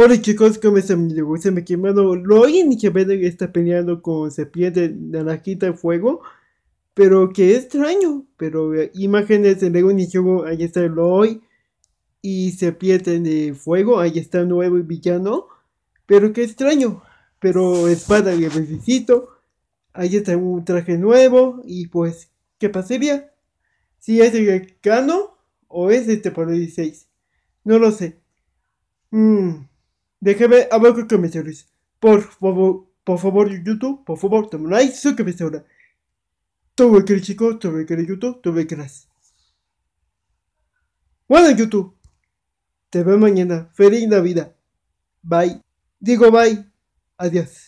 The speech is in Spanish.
Hola chicos, ¿cómo están? Se me quemado. ¿Loy y que está peleando con serpiente naranjita de fuego. Pero qué extraño. Pero eh, imágenes de Lego Nichobo, ahí está Loy y serpiente de fuego, ahí está nuevo nuevo villano. Pero qué extraño. Pero espada que necesito. Ahí está un traje nuevo. Y pues, ¿qué pasaría? Si es el cano o es este por 16. No lo sé. Mmm. Déjeme abajo comentarios. Por favor, por favor, YouTube, por favor, toma like, suscríbete ahora. Tuve que chico, tuve que YouTube, tuve que Bueno, YouTube. Te veo mañana. Feliz Navidad. Bye. Digo bye. Adiós.